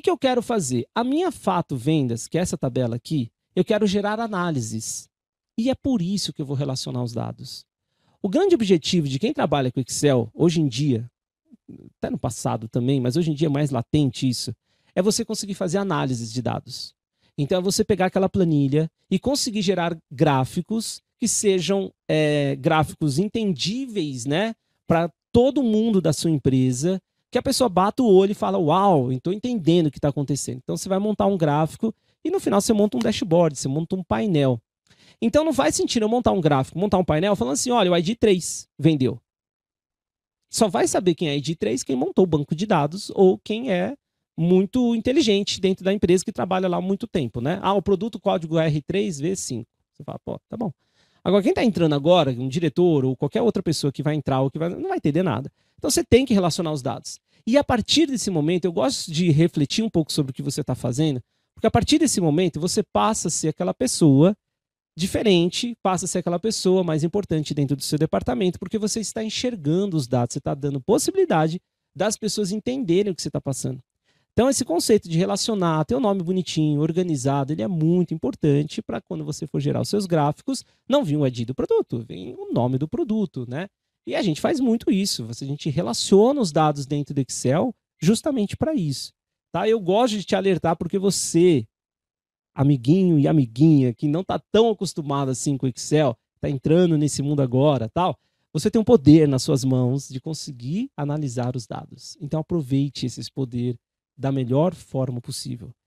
que, que eu quero fazer? A minha fato vendas, que é essa tabela aqui, eu quero gerar análises. E é por isso que eu vou relacionar os dados. O grande objetivo de quem trabalha com Excel hoje em dia, até no passado também, mas hoje em dia é mais latente isso, é você conseguir fazer análises de dados. Então é você pegar aquela planilha e conseguir gerar gráficos que sejam é, gráficos entendíveis né, para todo mundo da sua empresa que a pessoa bata o olho e fala: Uau, estou entendendo o que está acontecendo. Então você vai montar um gráfico e no final você monta um dashboard, você monta um painel. Então não faz sentido eu montar um gráfico, montar um painel falando assim: olha, o ID3 vendeu. Só vai saber quem é ID3 quem montou o banco de dados ou quem é muito inteligente dentro da empresa que trabalha lá há muito tempo, né? Ah, o produto código R3V5. Você fala, pô, tá bom. Agora, quem está entrando agora, um diretor ou qualquer outra pessoa que vai entrar ou que vai, não vai entender nada. Então você tem que relacionar os dados. E a partir desse momento, eu gosto de refletir um pouco sobre o que você está fazendo, porque a partir desse momento você passa a ser aquela pessoa diferente, passa a ser aquela pessoa mais importante dentro do seu departamento, porque você está enxergando os dados, você está dando possibilidade das pessoas entenderem o que você está passando. Então, esse conceito de relacionar, ter um nome bonitinho, organizado, ele é muito importante para quando você for gerar os seus gráficos, não vir o ID do produto, vem o nome do produto, né? E a gente faz muito isso. A gente relaciona os dados dentro do Excel justamente para isso. Tá? Eu gosto de te alertar porque você, amiguinho e amiguinha, que não está tão acostumado assim com o Excel, está entrando nesse mundo agora tal, você tem um poder nas suas mãos de conseguir analisar os dados. Então aproveite esse poder da melhor forma possível.